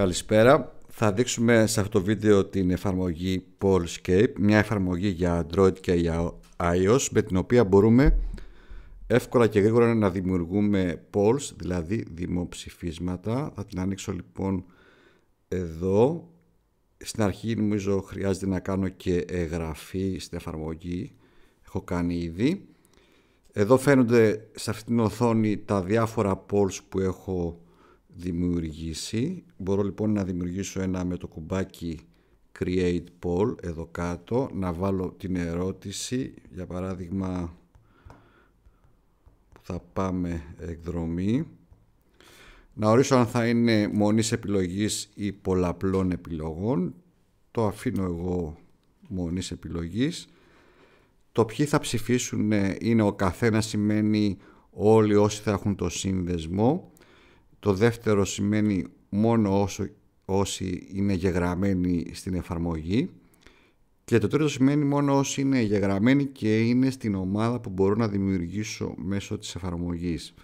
Καλησπέρα. Θα δείξουμε σε αυτό το βίντεο την εφαρμογή Pollscape, μια εφαρμογή για Android και για iOS με την οποία μπορούμε εύκολα και γρήγορα να δημιουργούμε polls, δηλαδή δημοψηφίσματα. Θα την ανοίξω λοιπόν εδώ. Στην αρχή νομίζω χρειάζεται να κάνω και εγγραφή στην εφαρμογή. Έχω κάνει ήδη. Εδώ φαίνονται σε αυτήν την οθόνη τα διάφορα polls που έχω δημιουργήσει. Μπορώ λοιπόν να δημιουργήσω ένα με το κουμπάκι create poll εδώ κάτω, να βάλω την ερώτηση, για παράδειγμα που θα πάμε εκδρομή, να ορίσω αν θα είναι μονής επιλογής ή πολλαπλών επιλογών, το αφήνω εγώ μονής επιλογής, το ποιοι θα ψηφίσουν είναι ο καθένας σημαίνει όλοι όσοι θα έχουν το σύνδεσμο, το δεύτερο σημαίνει μόνο όσο, όσοι είναι γεγραμμένοι στην εφαρμογή και το τρίτο σημαίνει μόνο όσοι είναι γεγραμμένοι και είναι στην ομάδα που μπορώ να δημιουργήσω μέσω της εφαρμογής.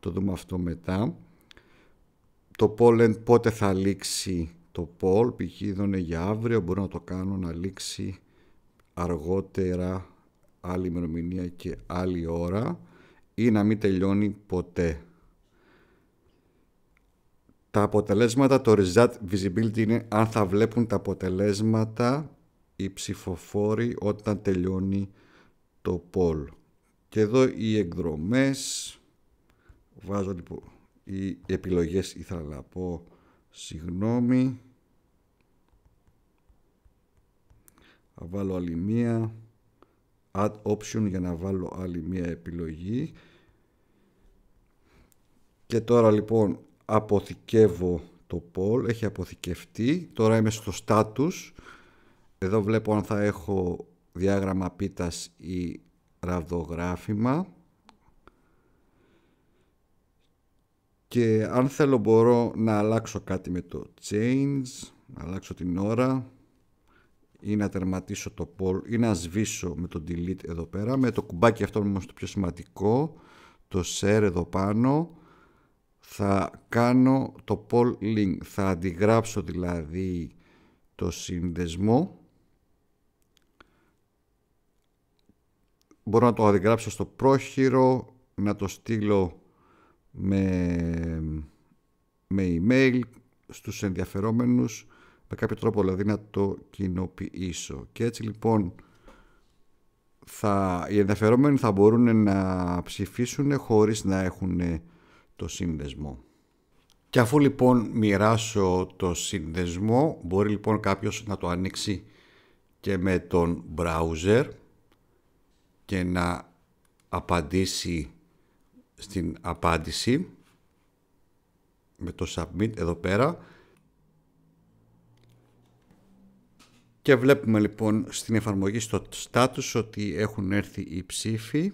Το δούμε αυτό μετά. Το pollen πότε θα λήξει το poll, π.χ. είναι για αύριο, μπορώ να το κάνω να λήξει αργότερα άλλη ημερομηνία και άλλη ώρα ή να μην τελειώνει ποτέ. Τα αποτελέσματα, το result visibility είναι αν θα βλέπουν τα αποτελέσματα οι ψηφοφόροι όταν τελειώνει το poll. Και εδώ οι εκδρομές, βάζω λοιπόν, οι επιλογές ήθελα να πω, συγγνώμη, θα βάλω άλλη μία, add option για να βάλω άλλη μία επιλογή. Και τώρα λοιπόν αποθηκεύω το poll, έχει αποθηκευτεί. Τώρα είμαι στο status. Εδώ βλέπω αν θα έχω διάγραμμα πίτας ή ραβδογράφημα. Και αν θέλω μπορώ να αλλάξω κάτι με το change, να αλλάξω την ώρα ή να τερματίσω το poll ή να σβήσω με το delete εδώ πέρα. Με το κουμπάκι αυτό όμως το πιο σημαντικό, το share εδώ πάνω θα κάνω το poll link, θα αντιγράψω δηλαδή το συνδεσμό μπορώ να το αντιγράψω στο πρόχειρο να το στείλω με, με email στους ενδιαφερόμενους με κάποιο τρόπο δηλαδή να το κοινοποιήσω και έτσι λοιπόν θα, οι ενδιαφερόμενοι θα μπορούν να ψηφίσουν χωρίς να έχουν το σύνδεσμο. Και αφού λοιπόν μοιράσω το σύνδεσμο, μπορεί λοιπόν κάποιος να το ανοίξει και με τον browser και να απαντήσει στην απάντηση με το submit εδώ πέρα και βλέπουμε λοιπόν στην εφαρμογή στο status ότι έχουν έρθει οι ψήφοι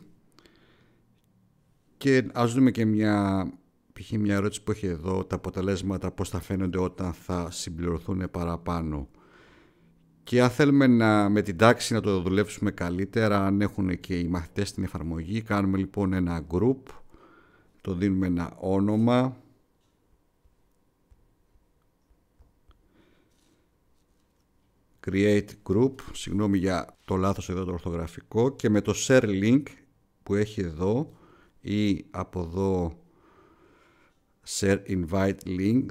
και ας δούμε και μια, π.χ. μια ερώτηση που έχει εδώ, τα αποτελέσματα πώς θα φαίνονται όταν θα συμπληρωθούν παραπάνω. Και αν θέλουμε να, με την τάξη να το δουλέψουμε καλύτερα, αν έχουν και οι μαθητές την εφαρμογή, κάνουμε λοιπόν ένα group, το δίνουμε ένα όνομα, create group, συγγνώμη για το λάθος εδώ το ορθογραφικό, και με το share link που έχει εδώ, ή από εδώ share invite link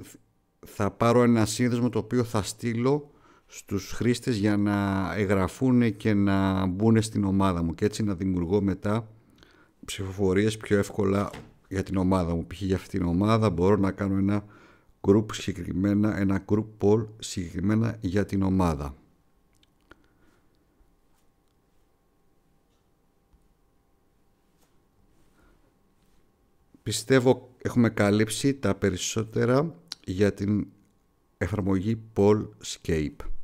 θα πάρω ένα σύνδεσμο το οποίο θα στείλω στους χρήστες για να εγγραφούν και να μπουν στην ομάδα μου και έτσι να δημιουργώ μετά ψηφοφορίες πιο εύκολα για την ομάδα μου. Π.χ. για αυτήν την ομάδα μπορώ να κάνω ένα group συγκεκριμένα, ένα group poll συγκεκριμένα για την ομάδα. Πιστεύω έχουμε καλύψει τα περισσότερα για την εφαρμογή Paulscape.